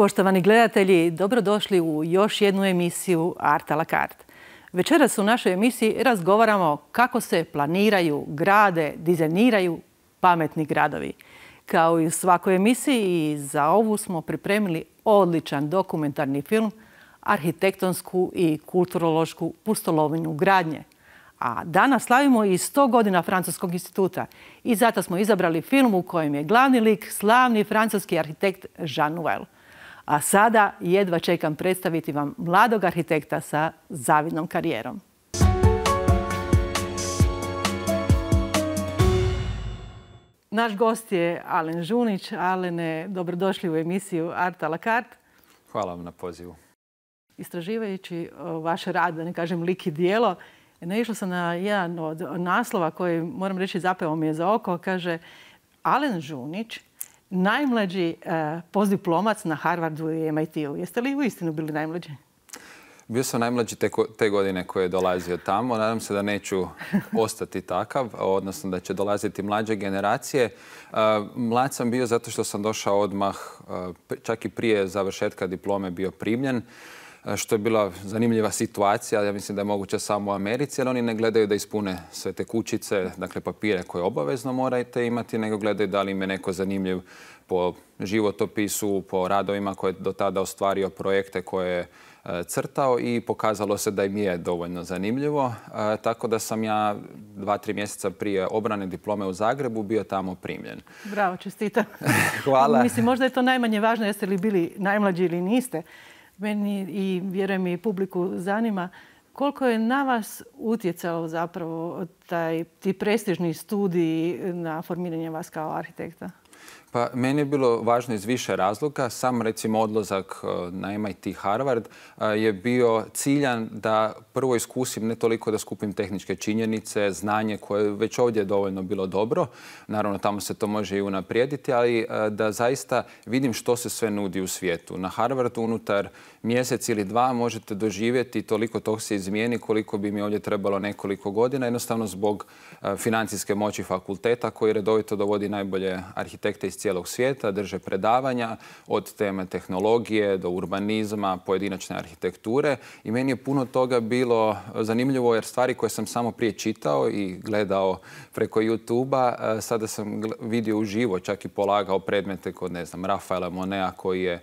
Poštovani gledatelji, dobrodošli u još jednu emisiju Art a la carte. Večeras u našoj emisiji razgovaramo kako se planiraju, grade, dizajniraju pametni gradovi. Kao i u svakoj emisiji, za ovu smo pripremili odličan dokumentarni film arhitektonsku i kulturološku pustolovinu gradnje. A danas slavimo i 100 godina Francuskog instituta i zato smo izabrali film u kojem je glavni lik slavni francuski arhitekt Jean a sada jedva čekam predstaviti vam mladog arhitekta sa zavidnom karijerom. Naš gost je Alen Žunić. Alene, dobrodošli u emisiju Art a la carte. Hvala vam na pozivu. Istraživajući vaš rad, da ne kažem lik i dijelo, naišla sam na jedan od naslova koji, moram reći, zapeo mi je za oko. Kaže, Alen Žunić najmlađi e, postdiplomac na Harvardu i MIT-u. Jeste li u istinu bili najmlađi? Bio sam najmlađi te, godine koje je dolazio tamo. Nadam se da neću ostati takav, odnosno da će dolaziti mlađe generacije. E, mlad sam bio zato što sam došao odmah, e, čak i prije završetka diplome bio primljen što je bila zanimljiva situacija, ja mislim da je moguće samo u Americi, jer oni ne gledaju da ispune sve te kućice, dakle papire koje obavezno morate imati, nego gledaju da li im je neko zanimljiv po životopisu, po radovima koje je do tada ostvario projekte koje je e, crtao i pokazalo se da im je dovoljno zanimljivo. E, tako da sam ja dva, tri mjeseca prije obrane diplome u Zagrebu bio tamo primljen. Bravo, čestitam. Hvala. Mislim, možda je to najmanje važno jeste li bili najmlađi ili niste meni i vjerujem i publiku zanima koliko je na vas utjecalo zapravo taj, ti prestižni studij na formiranje vas kao arhitekta? Pa meni je bilo važno iz više razloga. Sam recimo odlazak e, na MIT Harvard e, je bio ciljan da prvo iskusim ne toliko da skupim tehničke činjenice, znanje koje već ovdje je dovoljno bilo dobro. Naravno tamo se to može i unaprijediti, ali e, da zaista vidim što se sve nudi u svijetu. Na Harvard unutar mjesec ili dva možete doživjeti toliko tog se izmijeni koliko bi mi ovdje trebalo nekoliko godina, jednostavno zbog financijske moći fakulteta koji redovito dovodi najbolje arhitekte iz cijelog svijeta drže predavanja od teme tehnologije do urbanizma, pojedinačne arhitekture i meni je puno toga bilo eh, zanimljivo jer stvari koje sam samo prije čitao i gledao preko YouTube-a, eh, sada sam vidio uživo, čak i polagao predmete kod, ne znam, Rafaela Monea koji je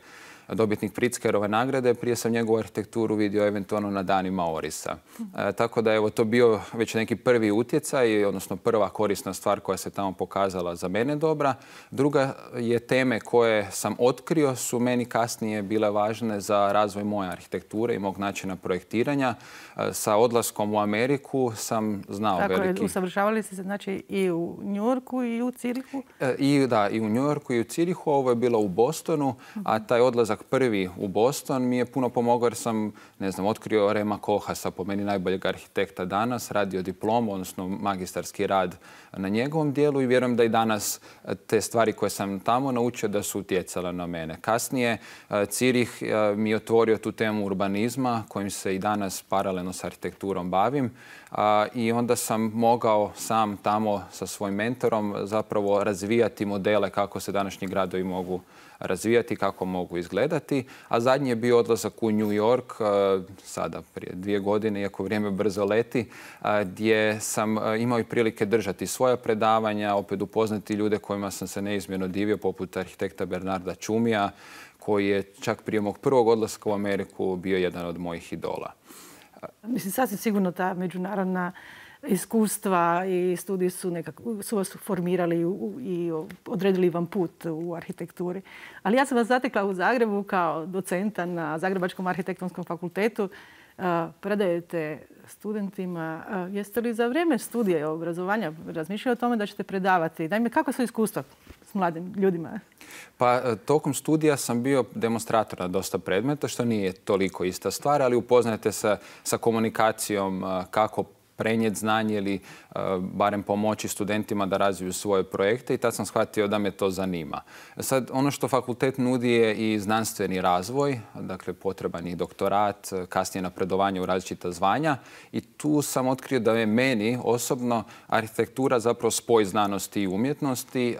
dobitnik Pritzkerove nagrade, prije sam njegovu arhitekturu vidio eventualno na danima Orisa. E, tako da evo to bio već neki prvi utjecaj, odnosno prva korisna stvar koja se tamo pokazala za mene dobra. Druga je teme koje sam otkrio su meni kasnije bile važne za razvoj moje arhitekture i mog načina projektiranja. E, sa odlaskom u Ameriku sam znao veliki... Tako, usavršavali ste se znači i u Njorku i u Cirihu? E, I da, i u Njorku i u Cirihu. Ovo je bilo u Bostonu, a taj odlazak prvi u Boston mi je puno pomogao jer sam, ne znam, otkrio Rema Kohasa, po meni najboljeg arhitekta danas, radio diplomu, odnosno magistarski rad na njegovom dijelu i vjerujem da i danas e, te stvari koje sam tamo naučio da su utjecale na mene. Kasnije e, Cirih e, mi je otvorio tu temu urbanizma kojim se i danas paralelno s arhitekturom bavim i onda sam mogao sam tamo sa svojim mentorom zapravo razvijati modele kako se današnji gradovi mogu razvijati, kako mogu izgledati. A zadnji je bio odlazak u New York, e, sada prije dvije godine, iako vrijeme brzo leti, e, gdje sam e, imao i prilike držati svoja predavanja, opet upoznati ljude kojima sam se neizmjerno divio, poput arhitekta Bernarda Čumija, koji je čak prije mog prvog odlaska u Ameriku bio jedan od mojih idola. Mislim, sasvim sigurno ta međunarodna iskustva i studiju su, nekako, su vas formirali i odredili vam put u arhitekturi. Ali ja sam vas zatekla u Zagrebu kao docenta na Zagrebačkom arhitektonskom fakultetu. E, predajete studentima. E, jeste li za vrijeme studija i obrazovanja razmišljali o tome da ćete predavati? Naime, kako su iskustva s mladim ljudima? Pa, e, tokom studija sam bio demonstrator na dosta predmeta, što nije toliko ista stvar, ali upoznajte se sa komunikacijom kako prenijeti znanje ili e, barem pomoći studentima da razviju svoje projekte i tad sam shvatio da me to zanima. Sad, ono što fakultet nudi je i znanstveni razvoj, dakle potreban je doktorat, kasnije napredovanje u različita zvanja i tu sam otkrio da je meni osobno arhitektura zapravo spoj znanosti i umjetnosti, e,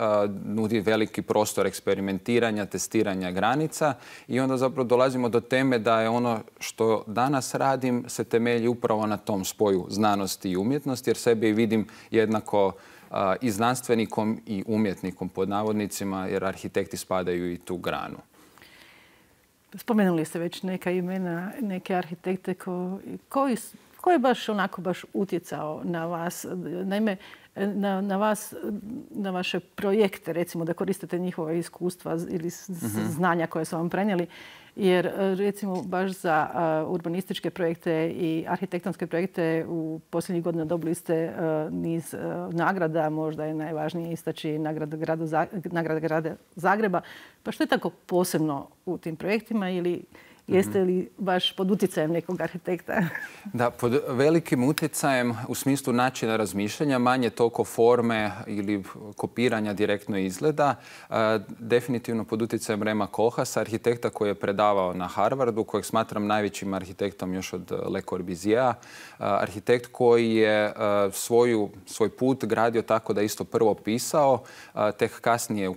nudi veliki prostor eksperimentiranja, testiranja granica i onda zapravo dolazimo do teme da je ono što danas radim se temelji upravo na tom spoju znanosti i umjetnost jer sebe vidim jednako i znanstvenikom i umjetnikom pod navodnicima jer arhitekti spadaju i tu granu. Spomenuli ste već neka imena, neke arhitekte koji, je baš onako baš utjecao na vas. Naime, na, na vas, na vaše projekte, recimo da koristite njihova iskustva ili mhm. znanja koje su vam prenijeli. Jer e, recimo baš za e, urbanističke projekte i arhitektonske projekte u posljednjih godina dobili ste e, niz nagrada. Možda je najvažnije istaći nagrada grada Zagreba. Pa što je tako posebno u tim projektima ili Jeste mhm. li baš pod utjecajem nekog arhitekta? Da, pod velikim utjecajem u smislu načina razmišljanja, manje toliko forme ili kopiranja direktno izgleda. Definitivno pod utjecajem Rema Kohasa, arhitekta koji je predavao na Harvardu, kojeg smatram najvećim arhitektom još od eh, Le Corbusier. Arhitekt koji je eh, svoj put gradio tako da isto prvo pisao, tek kasnije,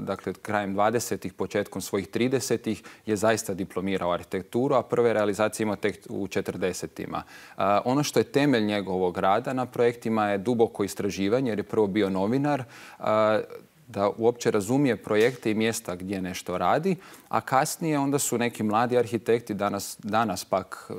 dakle krajem 20 početkom svojih 30 je zaista diplomirao u arhitekturu, a prve realizacije ima tek u 40 Ono što je temelj njegovog rada na projektima je duboko istraživanje, jer je prvo bio novinar, da uopće razumije projekte i mjesta gdje nešto radi, a kasnije onda su neki mladi arhitekti, danas, pak e,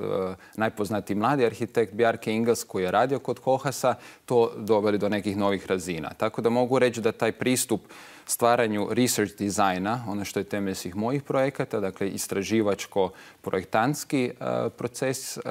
najpoznatiji mladi arhitekt Bjarke Ingels koji je radio kod Kohasa, to doveli do nekih novih razina. Tako da mogu reći da taj pristup stvaranju research dizajna, ono što je temelj svih mojih projekata, dakle istraživačko-projektantski e, proces e,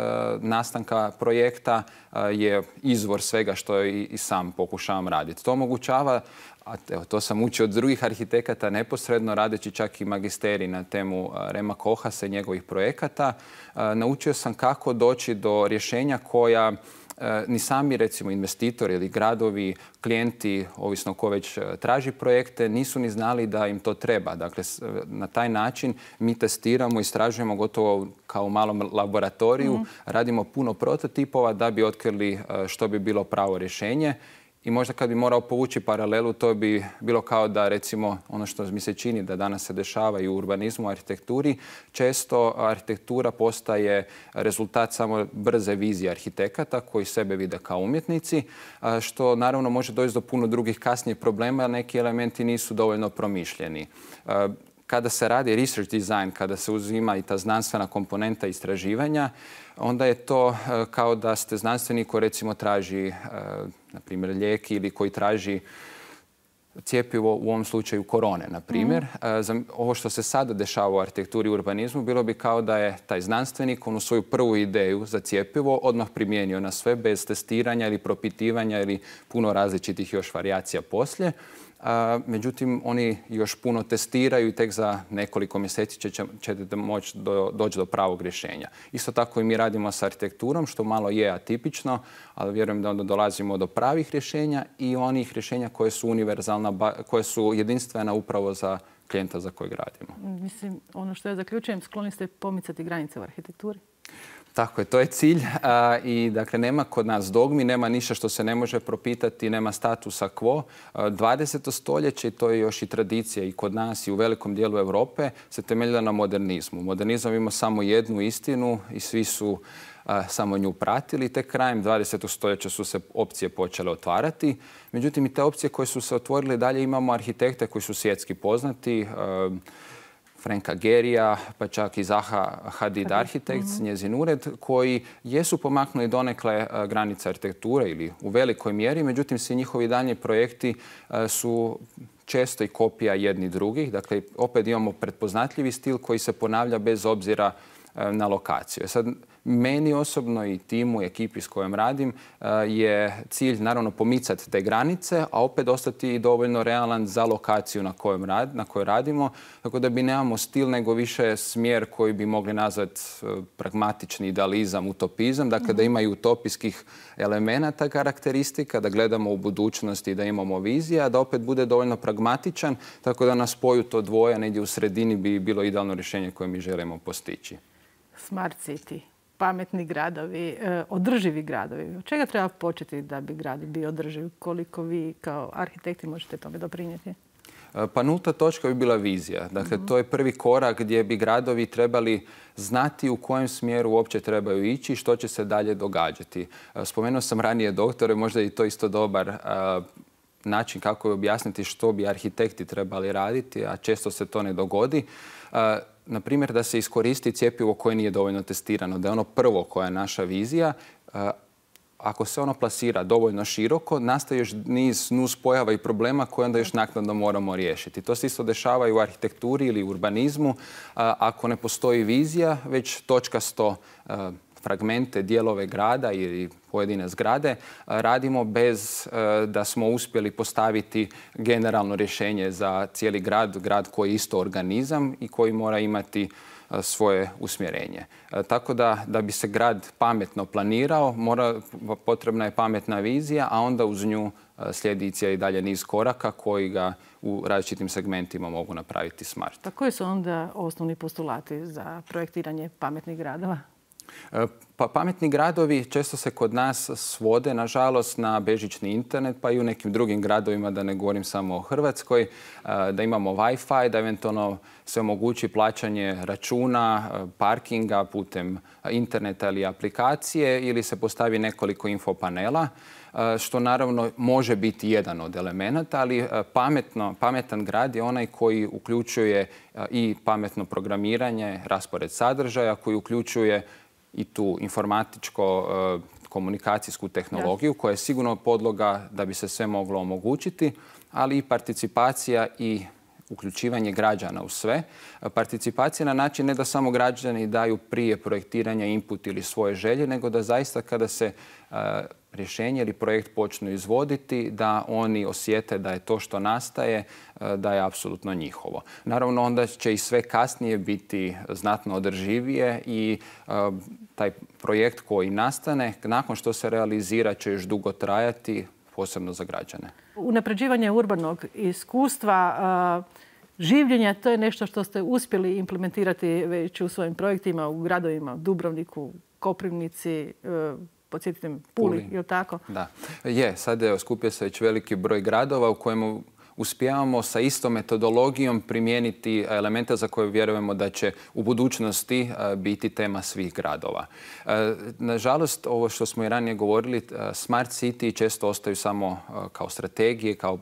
nastanka projekta e, je izvor svega što i, sam pokušavam raditi. To omogućava a to sam učio od drugih arhitekata neposredno, radeći čak i magisteri na temu Rema Kohasa i njegovih projekata. Naučio sam kako doći do rješenja koja E, ni sami recimo investitori ili gradovi, klijenti, ovisno ko već e, traži projekte, nisu ni znali da im to treba. Dakle, e, na taj način mi testiramo, istražujemo gotovo kao u malom laboratoriju, mhm. radimo puno prototipova da bi otkrili što bi bilo pravo rješenje i možda kad bi morao povući paralelu, to bi bilo kao da recimo ono što mi se čini da danas se dešava i u urbanizmu, u arhitekturi, često arhitektura postaje rezultat samo brze vizije arhitekata koji sebe vide kao umjetnici, što naravno može doći do puno drugih kasnije problema, neki elementi nisu dovoljno promišljeni kada se radi research design, kada se uzima i ta znanstvena komponenta istraživanja, onda je to eh, kao da ste znanstvenik koji recimo traži, eh, na primjer, lijek ili koji traži cijepivo u ovom slučaju korone, na primjer. Mhm. Eh, ovo što se sada dešava u arhitekturi i urbanizmu bilo bi kao da je taj znanstvenik onu svoju prvu ideju za cijepivo odmah primijenio na sve bez testiranja ili propitivanja ili puno različitih još varijacija poslije. Međutim, oni još puno testiraju i tek za nekoliko mjeseci ćete moći doći do pravog rješenja. Isto tako i mi radimo sa arhitekturom, što malo je atipično, ali vjerujem da onda dolazimo do pravih rješenja i onih rješenja koje su univerzalna, koje su jedinstvena upravo za klijenta za kojeg radimo. Mislim, ono što ja zaključujem, skloni ste pomicati granice u arhitekturi? Tako je, to je cilj i dakle nema kod nas dogmi, nema ništa što se ne može propitati, nema statusa quo. 20. stoljeće, i to je još i tradicija i kod nas i u velikom dijelu Europe, se temeljila na modernizmu. Modernizam ima samo jednu istinu i svi su samo nju pratili. Tek krajem 20. stoljeća su se opcije počele otvarati. Međutim, i te opcije koje su se otvorile dalje imamo arhitekte koji su svjetski poznati, Franka Gerija, pa čak i Zaha Hadid Architects, mhm. njezin ured, koji jesu pomaknuli donekle e, granice arhitekture ili u velikoj mjeri, međutim svi njihovi daljnji projekti e, su često i kopija jedni drugih. Dakle, opet imamo pretpoznatljivi stil koji se ponavlja bez obzira e, na lokaciju. Sad, meni osobno i timu, ekipi s kojom radim e, je cilj naravno pomicati te granice, a opet ostati i dovoljno realan za lokaciju na, rad, na kojoj radimo. Tako da bi nemamo stil nego više smjer koji bi mogli nazvati e, pragmatični idealizam, utopizam. Dakle, da mhm. ima i utopijskih elemenata karakteristika, da gledamo u budućnosti i da imamo vizije, a da opet bude dovoljno pragmatičan, tako da na spoju to dvoje negdje u sredini bi bilo idealno rješenje koje mi želimo postići. Smart City pametni gradovi, e, održivi gradovi. Od čega treba početi da bi grad bio održiv? Koliko vi kao arhitekti možete tome doprinijeti? E, pa nulta točka bi bila vizija. Dakle, mhm. to je prvi korak gdje bi gradovi trebali znati u kojem smjeru uopće trebaju ići i što će se dalje događati. E, spomenuo sam ranije doktore, možda je i to isto dobar način kako je objasniti što bi arhitekti trebali raditi, a često se to ne dogodi na primjer, da se iskoristi cjepivo koje nije dovoljno testirano, da je ono prvo koja je naša vizija, e, ako se ono plasira dovoljno široko, nastaje još niz nus pojava i problema koje onda još naknadno moramo riješiti. To se isto dešava i u arhitekturi ili urbanizmu. Ako ne postoji vizija, već točka sto... E, fragmente, dijelove grada ili pojedine zgrade e, radimo bez e, da smo uspjeli postaviti generalno rješenje za cijeli grad, grad koji je isto organizam i koji mora imati e, svoje usmjerenje. Tako da, da bi se grad pametno planirao, mora, potrebna je pametna vizija, a onda uz nju slijedi i dalje niz koraka koji ga u različitim segmentima mogu napraviti smart. A koji su onda osnovni postulati za projektiranje pametnih gradova? E, pa pametni gradovi često se kod nas svode, nažalost, na bežični internet, pa i u nekim drugim gradovima, da ne govorim samo o Hrvatskoj, e, da imamo Wi-Fi, da eventualno se omogući plaćanje računa, e, parkinga putem interneta ili aplikacije ili se postavi nekoliko infopanela što naravno može biti jedan od elemenata, ali pametno, pametan grad je onaj koji uključuje i pametno programiranje, raspored sadržaja, koji uključuje i tu informatičko eh, komunikacijsku tehnologiju koja je sigurno podloga da bi se sve moglo omogućiti, ali i participacija i uključivanje građana u sve. Participacija na način ne da samo građani daju prije projektiranja input ili svoje želje, nego da zaista kada se eh, rješenje ili projekt počnu izvoditi, da oni osjete da je to što nastaje, e, da je apsolutno njihovo. Naravno, onda će i sve kasnije biti znatno održivije i e, taj projekt koji nastane, nakon što se realizira, će još dugo trajati, posebno za građane. Unapređivanje urbanog iskustva, e, življenja, to je nešto što ste uspjeli implementirati već u svojim projektima u gradovima, Dubrovniku, Koprivnici, podsjetite Puli, je tako? Da, je, sad je skupio se već veliki broj gradova u kojemu uspijevamo sa istom metodologijom primijeniti e, elemente za koje vjerujemo da će u budućnosti e, biti tema svih gradova. E, nažalost, ovo što smo i ranije govorili, smart city često ostaju samo kao strategije, kao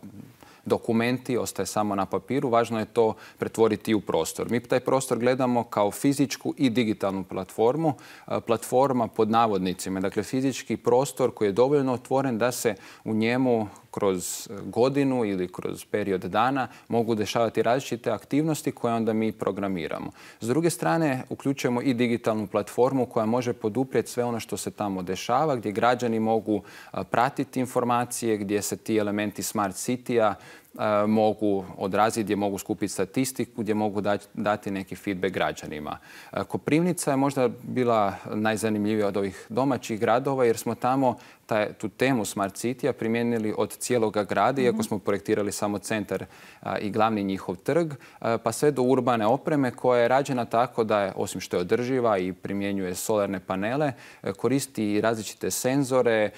dokumenti, ostaje samo na papiru, važno je to pretvoriti u prostor. Mi taj prostor gledamo kao fizičku i digitalnu platformu. E, platforma pod navodnicima, dakle fizički prostor koji je dovoljno otvoren da se u njemu kroz e, godinu ili kroz period dana mogu dešavati različite aktivnosti koje onda mi programiramo. S druge strane, uključujemo i digitalnu platformu koja može poduprijeti sve ono što se tamo dešava, gdje građani mogu pratiti informacije, gdje se ti elementi smart city E, mogu odraziti, gdje mogu skupiti statistiku, gdje mogu dati neki feedback građanima. E, Koprivnica je možda bila najzanimljivija od ovih domaćih gradova jer smo tamo tu temu Smart city primijenili od cijeloga grada, iako mhm. smo projektirali samo centar e, i glavni njihov trg, pa sve do urbane opreme koja je rađena tako da je, osim što je održiva i primjenjuje solarne panele, koristi različite senzore,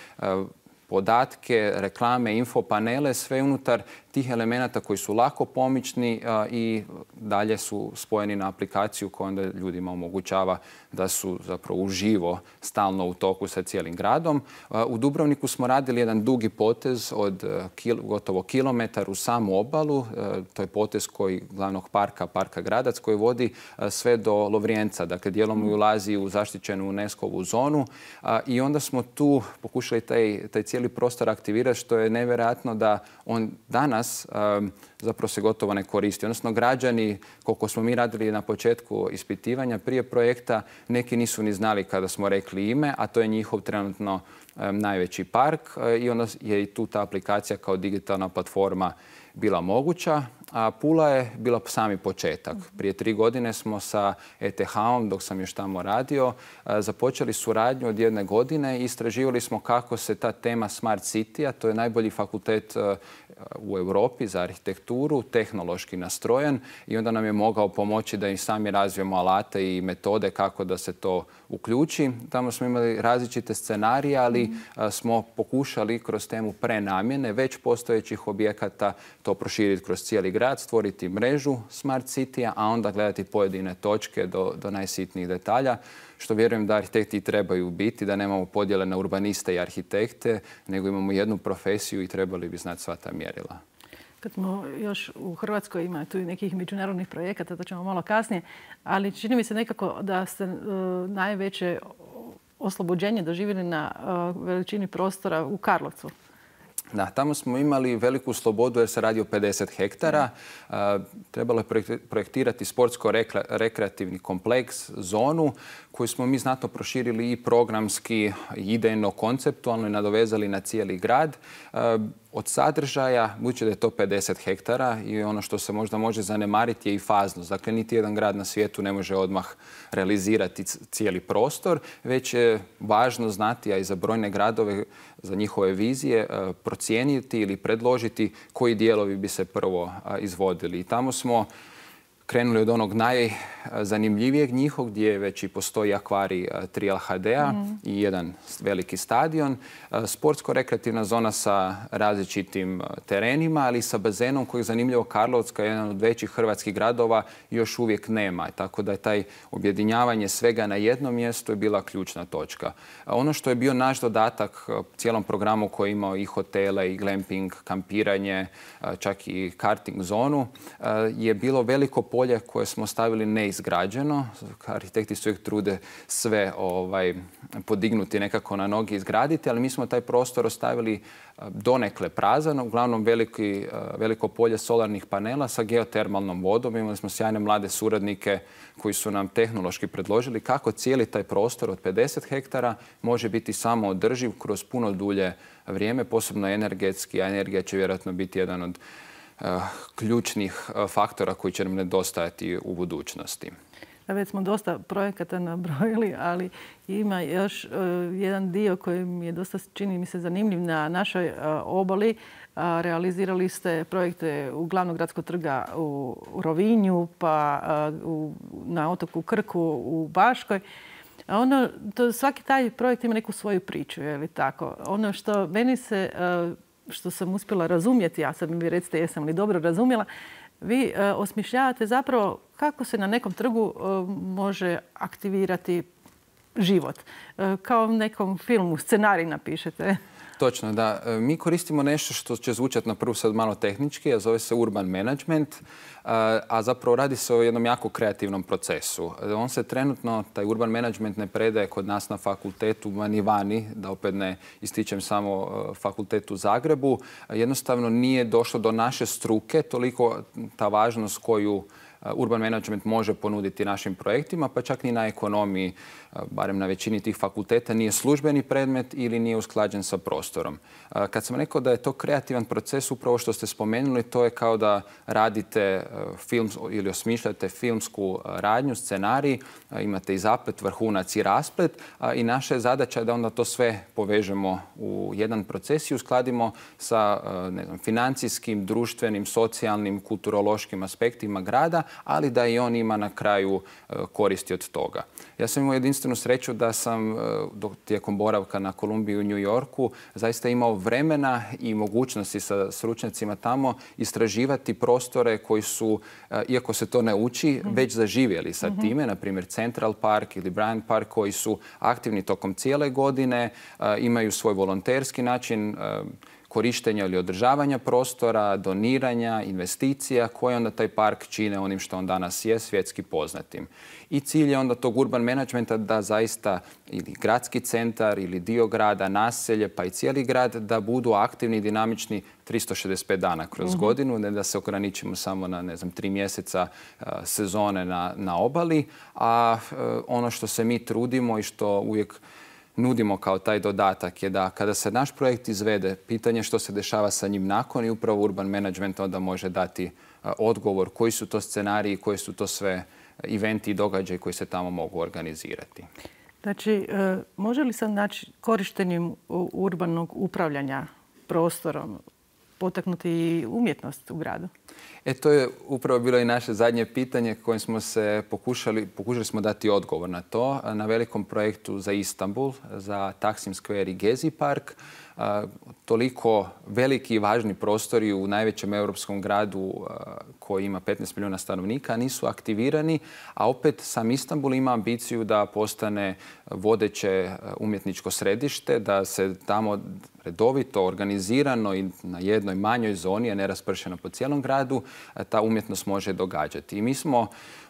podatke, reklame, infopanele, sve unutar tih elemenata koji su lako pomični i dalje su spojeni na aplikaciju koja onda ljudima omogućava da su zapravo uživo stalno u toku sa cijelim gradom. U Dubrovniku smo radili jedan dugi potez od e, gotovo kilometar u samu obalu. E, to je potez koji glavnog parka, parka Gradac, koji vodi e, sve do Lovrijenca. Dakle, dijelom ulazi u zaštićenu unesco zonu i onda smo tu pokušali taj cijeli prostor aktivirati, što je nevjerojatno da on danas nas zapravo se gotovo ne koristi. Odnosno, građani, koliko smo mi radili na početku ispitivanja prije projekta, neki nisu ni znali kada smo rekli ime, a to je njihov trenutno najveći park e, i onda je i tu ta aplikacija kao digitalna platforma bila moguća a Pula je bila sami početak. Prije tri godine smo sa ETH-om, dok sam još tamo radio, e, započeli suradnju od jedne godine i istraživali smo kako se ta tema Smart City, a to je najbolji fakultet e, u Europi za arhitekturu, tehnološki nastrojen i onda nam je mogao pomoći da i sami razvijemo alate i metode kako da se to uključi. Tamo smo imali različite scenarije, ali e, smo pokušali kroz temu prenamjene već postojećih objekata to proširiti kroz cijeli grad stvoriti mrežu smart city a onda gledati pojedine točke do, do najsitnijih detalja, što vjerujem da arhitekti trebaju biti, da nemamo podjele na urbaniste i arhitekte, nego imamo jednu profesiju i trebali bi znati sva ta mjerila. Kad smo još u Hrvatskoj ima tu i nekih međunarodnih projekata, to ćemo malo kasnije, ali čini mi se nekako da ste e, najveće oslobođenje doživjeli na e, veličini prostora u Karlovcu. Da, tamo smo imali veliku slobodu jer se radi o 50 hektara. Mm. Trebalo je projektirati sportsko-rekreativni kompleks, zonu koju smo mi znatno proširili i programski, idejno, konceptualno i nadovezali na cijeli grad. E, od sadržaja, budući da je to 50 hektara i ono što se možda može zanemariti je i faznost. Dakle, niti jedan grad na svijetu ne može odmah realizirati cijeli prostor, već je važno znati, a i za brojne gradove, za njihove vizije, e, procijeniti ili predložiti koji dijelovi bi se prvo izvodili. I tamo smo krenuli od onog najzanimljivijeg njihov gdje već i postoji akvari eh, Tri hd a mm. i jedan veliki stadion. Eh, sportsko-rekreativna zona sa različitim eh, terenima, ali i sa bazenom koji je zanimljivo Karlovska, jedan od većih hrvatskih gradova, još uvijek nema. Tako da je taj objedinjavanje svega na jednom mjestu je bila ključna točka. Ono što je bio naš dodatak cijelom programu koji je imao i hotele, i glamping, kampiranje, čak i karting zonu, je bilo veliko polje koje smo stavili neizgrađeno. Arhitekti su ih trude sve ovaj, podignuti nekako na nogi i izgraditi, ali mi smo taj prostor ostavili e, donekle prazan. Uglavnom veliki, e, veliko polje solarnih panela sa geotermalnom vodom. Imali smo sjajne mlade suradnike koji su nam tehnološki predložili kako cijeli taj prostor od 50 hektara može biti samo održiv kroz puno dulje vrijeme, posebno energetski, a energija će vjerojatno biti jedan od Eh, ključnih eh, faktora koji će nam nedostajati u budućnosti. Već smo dosta projekata nabrojili, ali ima još eh, jedan dio koji mi je dosta čini mi se zanimljiv na našoj obali. Realizirali ste projekte u glavnog gradskog trga u Rovinju, pa na otoku Krku u Baškoj. ono, to, svaki taj projekt ima neku svoju priču, je li tako? Ono što meni se što sam uspjela razumjeti, ja sad mi recite jesam li dobro razumjela, vi e, osmišljavate zapravo kako se na nekom trgu e, može aktivirati život. E, kao u nekom filmu, scenarij napišete. Točno, da. E, mi koristimo nešto što će zvučati na prvu sad malo tehnički, a zove se urban management, e, a zapravo radi se o jednom jako kreativnom procesu. E, on se trenutno, taj urban management ne predaje kod nas na fakultetu, ni vani, da opet ne ističem samo fakultetu u Zagrebu. Jednostavno nije došlo do naše struke, toliko ta važnost koju Eh, urban management može ponuditi našim projektima, pa čak ni na ekonomiji, eh, barem na većini tih fakulteta, nije službeni predmet ili nije usklađen sa prostorom. Eh, kad sam rekao da je to kreativan proces, upravo što ste spomenuli, to je kao da radite film ili osmišljate filmsku radnju, scenarij, imate i zaplet, vrhunac i rasplet i naša je zadaća da onda to sve povežemo u jedan proces i uskladimo sa ne znam, financijskim, društvenim, socijalnim, kulturološkim aspektima grada, ali da i on ima na kraju e, koristi od toga. Ja sam imao jedinstvenu sreću da sam e, tijekom boravka na Kolumbiji u New Yorku zaista imao vremena i mogućnosti sa stručnjacima tamo istraživati prostore koji su, e, iako se to ne uči, mhm. već zaživjeli sa mhm. time, na primjer Central Park ili Bryant Park koji su aktivni tokom cijele godine, imaju svoj volonterski način korištenja ili održavanja prostora, doniranja, investicija koje onda taj park čine onim što on danas je svjetski poznatim. I cilj je onda tog urban menadžmenta da zaista ili gradski centar ili dio grada, naselje pa i cijeli grad da budu aktivni i dinamični 365 dana kroz mhm. godinu, ne da se ograničimo samo na ne znam, tri mjeseca e, sezone na, obali, a e, ono što se mi trudimo i što uvijek nudimo kao taj dodatak je da kada se naš projekt izvede, pitanje što se dešava sa njim nakon i upravo urban management onda može dati odgovor koji su to scenariji, koji su to sve e, eventi i događaji koji se tamo mogu organizirati. Znači, e, može li sad naći korištenjem urbanog upravljanja prostorom potaknuti i umjetnost u gradu? E, to je upravo bilo i naše zadnje pitanje kojim smo se pokušali, pokušali smo dati odgovor na to. Na velikom projektu za Istanbul, za Taksim Square i Gezi park, toliko veliki i važni prostori u najvećem europskom gradu koji ima 15 milijuna stanovnika nisu aktivirani, a opet sam Istanbul ima ambiciju da postane vodeće umjetničko središte, da se tamo redovito, organizirano i na jednoj manjoj zoni, a ne raspršeno po cijelom gradu, ta umjetnost može događati. I mi smo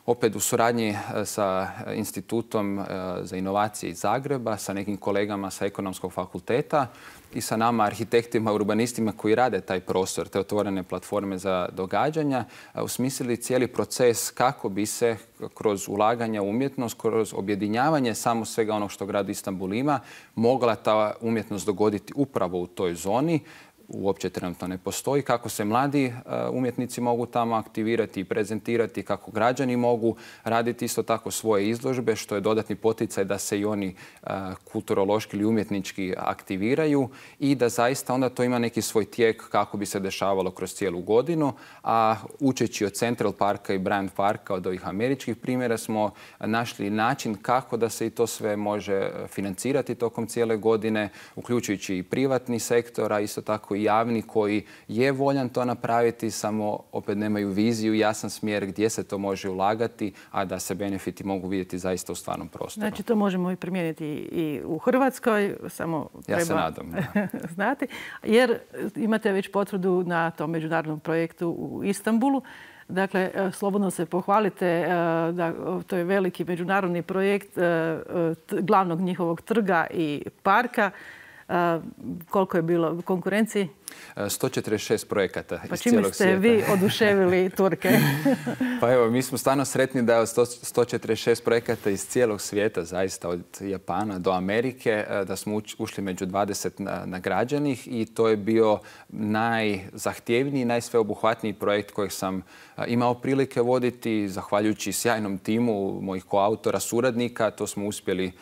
opet u suradnji e, sa Institutom e, za inovacije iz Zagreba, sa nekim kolegama sa ekonomskog fakulteta i sa nama arhitektima, urbanistima koji rade taj prostor, te otvorene platforme za događanja, usmislili e, cijeli proces kako bi se kroz ulaganje u umjetnost, kroz objedinjavanje samo svega onog što grad Istanbul ima, mogla ta umjetnost dogoditi upravo u toj zoni uopće trenutno ne postoji, kako se mladi e, umjetnici mogu tamo aktivirati i prezentirati, kako građani mogu raditi isto tako svoje izložbe, što je dodatni poticaj da se i oni e, kulturološki ili umjetnički aktiviraju i da zaista onda to ima neki svoj tijek kako bi se dešavalo kroz cijelu godinu, a učeći od Central Parka i Bryant Parka, od ovih američkih primjera, smo našli način kako da se i to sve može financirati tokom cijele godine, uključujući i privatni sektor, a isto tako javni, koji je voljan to napraviti, samo opet nemaju viziju, jasan smjer gdje se to može ulagati, a da se benefiti mogu vidjeti zaista u stvarnom prostoru. Znači to možemo i primijeniti i u Hrvatskoj, samo treba ja se nadam, znati. Jer imate već potvrdu na tom međunarodnom projektu u Istanbulu. Dakle, e, slobodno se pohvalite, e, da to je veliki međunarodni projekt e, glavnog njihovog trga i parka. Koliko je bilo u konkurenciji? 146 projekata pa iz cijelog svijeta. Pa čime ste vi oduševili Turke? pa evo, mi smo stvarno sretni da je od 146 projekata iz cijelog svijeta, zaista od Japana do Amerike, da smo ušli među 20 nagrađenih i to je bio najzahtjevniji, najsveobuhvatniji projekt kojeg sam imao prilike voditi, zahvaljujući sjajnom timu mojih koautora, suradnika. To smo uspjeli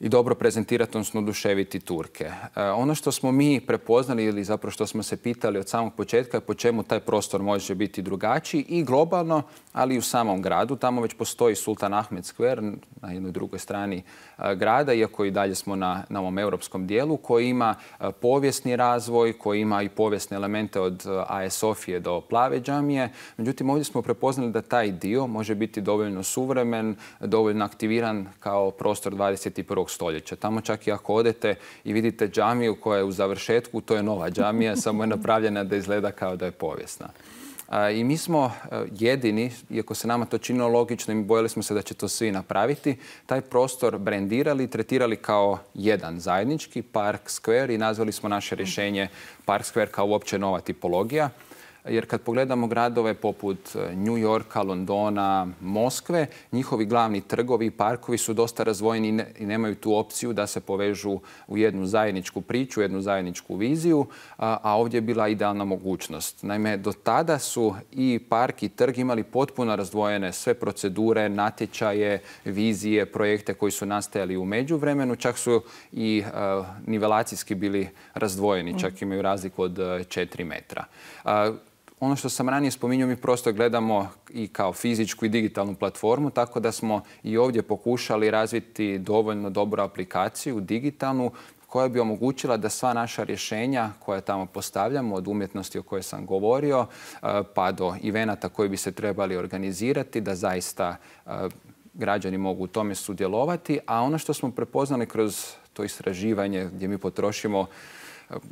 i dobro prezentirati, odnosno oduševiti Turke. E, ono što smo mi prepoznali ili zapravo što smo se pitali od samog početka je po čemu taj prostor može biti drugačiji i globalno, ali i u samom gradu. Tamo već postoji Sultan Ahmed Square na jednoj drugoj strani e, grada, iako i dalje smo na, ovom europskom dijelu, koji ima e, povijesni razvoj, koji ima i povijesne elemente od Aesofije Sofije do Plave džamije. Međutim, ovdje smo prepoznali da taj dio može biti dovoljno suvremen, dovoljno aktiviran kao prostor 21 stoljeća. Tamo čak i ako odete i vidite džamiju koja je u završetku, to je nova džamija, samo je napravljena da izgleda kao da je povijesna. I mi smo e, jedini, iako se nama to činilo logično i bojali smo se da će to svi napraviti, taj prostor brendirali i tretirali kao jedan zajednički, Park Square, i nazvali smo naše rješenje Park Square kao uopće nova tipologija jer kad pogledamo gradove poput e, New Yorka, Londona, Moskve, njihovi glavni trgovi i parkovi su dosta razvojeni i, nemaju tu opciju da se povežu u jednu zajedničku priču, jednu zajedničku viziju, a, ovdje je bila idealna mogućnost. Naime, do tada su i park i trg imali potpuno razdvojene sve procedure, natječaje, vizije, projekte koji su nastajali u međuvremenu, čak su i e, nivelacijski bili razdvojeni, čak imaju razliku od e, četiri metra. Ono što sam ranije spominjao, mi prosto gledamo i kao fizičku i digitalnu platformu, tako da smo i ovdje pokušali razviti dovoljno dobru aplikaciju, digitalnu, koja bi omogućila da sva naša rješenja koja tamo postavljamo, od umjetnosti o kojoj sam govorio, eh, pa do evenata koji bi se trebali organizirati, da zaista eh, građani mogu u tome sudjelovati. A ono što smo prepoznali kroz to istraživanje gdje mi potrošimo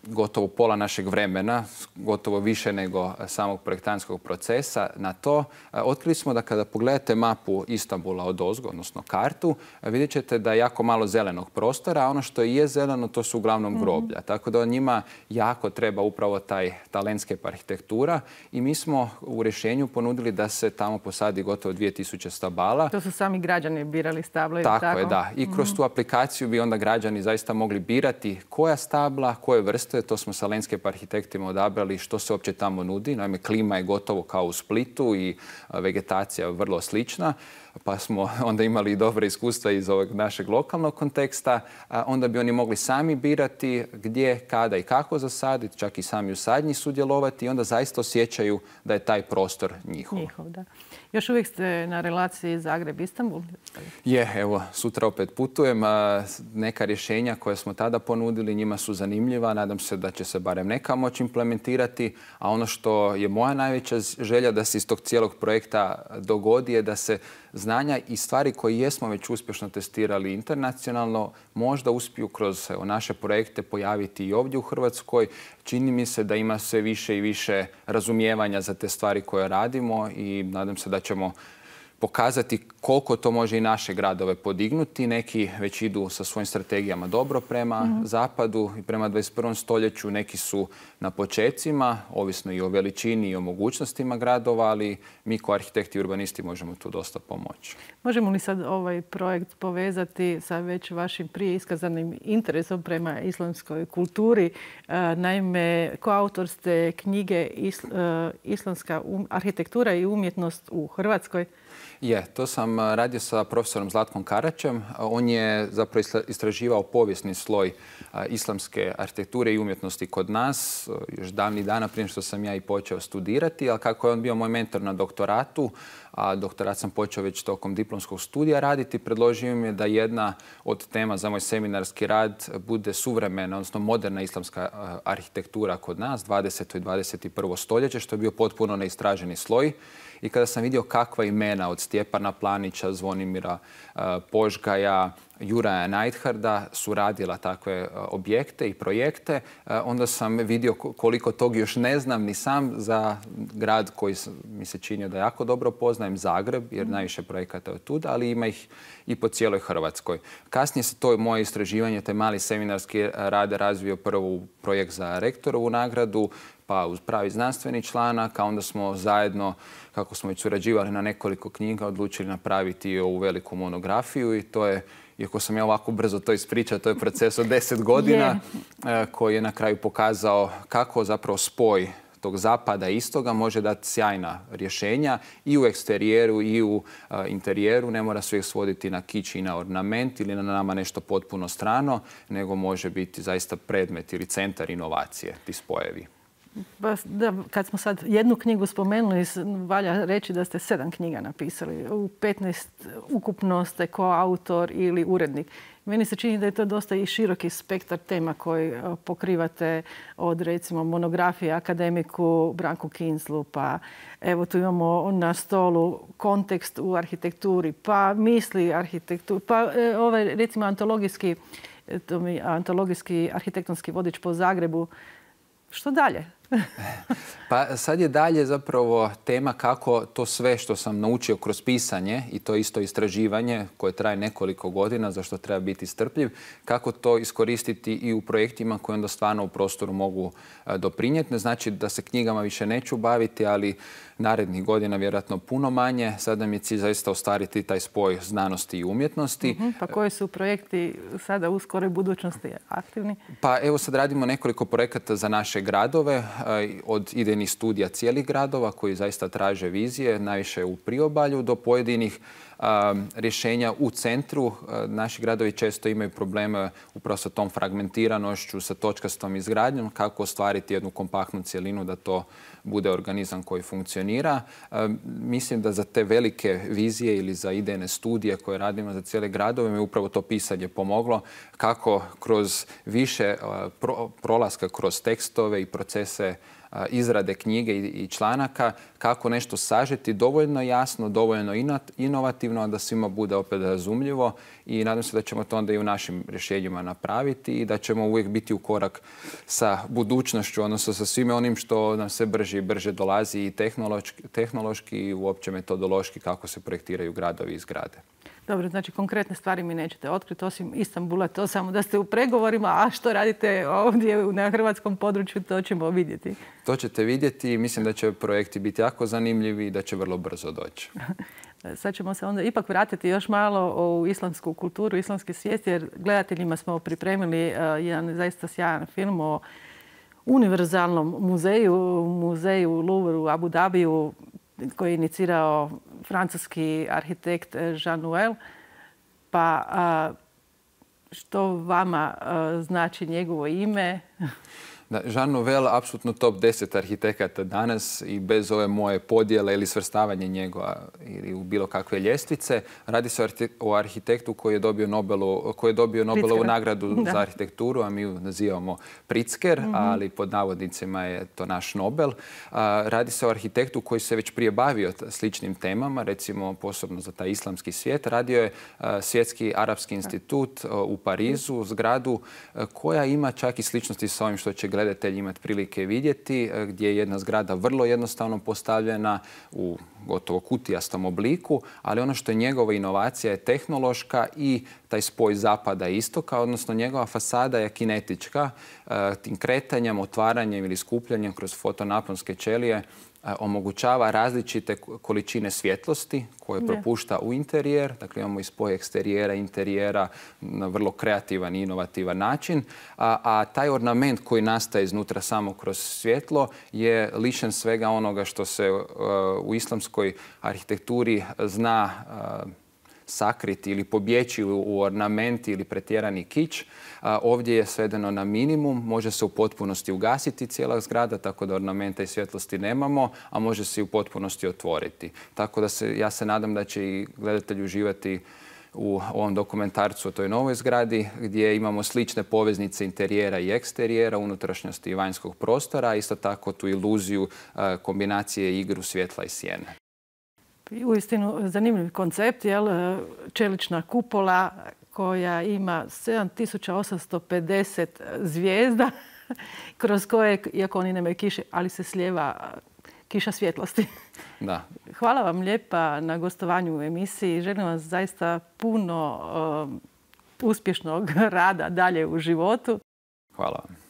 gotovo pola našeg vremena, gotovo više nego e, samog projektanskog procesa na to, e, otkrili smo da kada pogledate mapu Istanbula od ozgo, odnosno kartu, e, vidjet ćete da je jako malo zelenog prostora, a ono što i je zeleno to su uglavnom mhm. groblja. Tako da njima jako treba upravo taj, talenske arhitektura i mi smo u rješenju ponudili da se tamo posadi gotovo 2000 stabala. To su sami građani birali stabla? tako je, da. I kroz mhm. tu aplikaciju bi onda građani zaista mogli birati koja stabla, koje vrste, to smo sa Lenskim arhitektima odabrali što se uopće tamo nudi. Naime, klima je gotovo kao u Splitu i vegetacija je vrlo slična pa smo onda imali i dobre iskustva iz ovog našeg lokalnog konteksta, onda bi oni mogli sami birati gdje, kada i kako zasaditi, čak i sami u sadnji sudjelovati i onda zaista osjećaju da je taj prostor njihov. njihov da. Još uvijek ste na relaciji Zagreb-Istanbul? Je, evo, sutra opet putujem. Neka rješenja koja smo tada ponudili njima su zanimljiva. Nadam se da će se barem neka moći implementirati. A ono što je moja najveća želja da se iz tog cijelog projekta dogodi je da se znanja i stvari koje jesmo već uspješno testirali internacionalno možda uspiju kroz naše projekte pojaviti i ovdje u Hrvatskoj. Čini mi se da ima sve više i više razumijevanja za te stvari koje radimo i nadam se da ćemo pokazati koliko to može i naše gradove podignuti. Neki već idu sa svojim strategijama dobro prema mhm. zapadu i prema 21. stoljeću. Neki su na početcima, ovisno i o veličini i o mogućnostima gradova, ali mi kao arhitekti i urbanisti možemo tu dosta pomoći. Možemo li sad ovaj projekt povezati sa već vašim prije iskazanim interesom prema islamskoj kulturi? E, naime, ko autor ste knjige e, Islamska um, arhitektura i umjetnost u Hrvatskoj. Je, to sam e, radio sa profesorom Zlatkom Karaćem. On je zapravo istraživao povijesni sloj islamske arhitekture i umjetnosti kod nas još davnih dana prije što sam ja i počeo studirati, ali kako je on bio moj mentor na doktoratu, a doktorat sam počeo već tokom diplomskog studija raditi, predložio mi je da jedna od tema za moj seminarski rad bude suvremena, odnosno moderna islamska arhitektura kod nas, 20. i 21. stoljeće, što je bio potpuno neistraženi sloj i kada sam vidio kakva imena od Stjepana Planića, Zvonimira e, Požgaja, Juraja Neidharda su radila takve e, objekte i projekte, e, onda sam vidio koliko tog još ne znam ni sam za grad koji mi se činio da jako dobro poznajem, Zagreb, jer mhm. najviše projekata je tu, ali ima ih i po cijeloj Hrvatskoj. Kasnije se to moje istraživanje, taj mali seminarski rad razvio prvo projekt za rektorovu nagradu, pa uz pravi znanstveni članak, a onda smo zajedno kako smo već surađivali na nekoliko knjiga, odlučili napraviti ovu veliku monografiju i to je, iako sam ja ovako brzo to ispričao, to je proces od deset godina eh, koji je na kraju pokazao kako zapravo spoj tog zapada i istoga može dati sjajna rješenja i u eksterijeru i u eh, interijeru. Ne mora se svoditi na kić i na ornament ili na nama nešto potpuno strano, nego može biti zaista predmet ili centar inovacije, ti spojevi kad smo sad jednu knjigu spomenuli, valja reći da ste sedam knjiga napisali. U 15 ukupno ste ko autor ili urednik. Meni se čini da je to dosta i široki spektar tema koji e, pokrivate od recimo monografije akademiku Branku Kinslu, pa evo tu imamo na stolu kontekst u arhitekturi, pa misli arhitektur, pa e, ovaj recimo antologijski, e, antologijski arhitektonski vodič po Zagrebu. Što dalje? pa sad je dalje zapravo tema kako to sve što sam naučio kroz pisanje i to isto istraživanje koje traje nekoliko godina, za što treba biti strpljiv, kako to iskoristiti i u projektima koje onda stvarno u prostoru mogu e, doprinijeti. Ne znači da se knjigama više neću baviti, ali narednih godina vjerojatno puno manje. Sada mi je cilj zaista ostariti taj spoj znanosti i umjetnosti. Mhm, pa koji su projekti sada u skoroj budućnosti aktivni? Pa evo sad radimo nekoliko projekata za naše gradove. Eh, od idejnih studija cijelih gradova koji zaista traže vizije, najviše u priobalju, do pojedinih Um, rješenja u centru. Uh, naši gradovi često imaju probleme upravo sa tom fragmentiranošću, sa točkastom izgradnjom, kako ostvariti jednu kompaktnu cjelinu da to bude organizam koji funkcionira. Um, mislim da za te velike vizije ili za idejne studije koje radimo za cijele gradove mi upravo to pisanje pomoglo kako kroz više uh, prolaska kroz tekstove i procese izrade knjige i članaka, kako nešto sažeti dovoljno jasno, dovoljno inovativno, da svima bude opet razumljivo i nadam se da ćemo to onda i u našim rješenjima napraviti i da ćemo uvijek biti u korak sa budućnošću, odnosno sa svime onim što nam sve brže i brže dolazi i tehnološki, tehnološki i uopće metodološki kako se projektiraju gradovi i zgrade. Dobro, znači konkretne stvari mi nećete otkriti, osim Istambula, to samo da ste u pregovorima, a što radite ovdje na hrvatskom području, to ćemo vidjeti. To ćete vidjeti i mislim da će projekti biti jako zanimljivi i da će vrlo brzo doći. Sad ćemo se onda ipak vratiti još malo u islamsku kulturu, islamski svijest, jer gledateljima smo pripremili e, jedan zaista sjajan film o univerzalnom muzeju, muzeju Louvre u Abu Dhabiju, koji je inicirao francuski arhitekt eh, Jean noël Pa što vama eh, znači njegovo ime? da Jean Nouvel apsolutno top 10 arhitekata danas i bez ove moje podjele ili svrstavanje njegova ili u bilo kakve ljestvice. Radi se o arhitektu koji je dobio koji je dobio Nobelovu nagradu za arhitekturu, a mi ju nazivamo Pritzker, mhm. ali pod navodnicima je to naš Nobel. Radi se o arhitektu koji se već prije bavio sličnim temama, recimo posebno za taj islamski svijet. Radio je Svjetski arapski institut u Parizu, zgradu koja ima čak i sličnosti sa ovim što će gledati gledatelji imati prilike vidjeti, e, gdje je jedna zgrada vrlo jednostavno postavljena u gotovo kutijastom obliku, ali ono što je njegova inovacija je tehnološka i taj spoj zapada i istoka, odnosno njegova fasada je kinetička. E, tim kretanjem, otvaranjem ili skupljanjem kroz fotonaponske ćelije E, omogućava različite količine svjetlosti koje propušta u interijer. Dakle, imamo i spoj eksterijera, interijera na vrlo kreativan i inovativan način. A, taj ornament koji nastaje iznutra samo kroz svjetlo je lišen svega onoga što se e, u islamskoj arhitekturi zna e, sakriti ili pobjeći u ornamenti ili pretjerani kić. Ovdje je svedeno na minimum, može se u potpunosti ugasiti cijela zgrada, tako da ornamenta i svjetlosti nemamo, a može se i u potpunosti otvoriti. Tako da se, ja se nadam da će i gledatelj uživati u ovom dokumentarcu o toj novoj zgradi gdje imamo slične poveznice interijera i eksterijera, unutrašnjosti i vanjskog prostora, a isto tako tu iluziju kombinacije igru svjetla i sjene uistinu zanimljiv koncept, jel? E, čelična kupola koja ima 7850 zvijezda kroz koje, iako oni nemaju kiše, ali se slijeva kiša svjetlosti. Da. Hvala vam lijepa na gostovanju u emisiji. Želim vam zaista puno e, uspješnog rada dalje u životu. Hvala vam.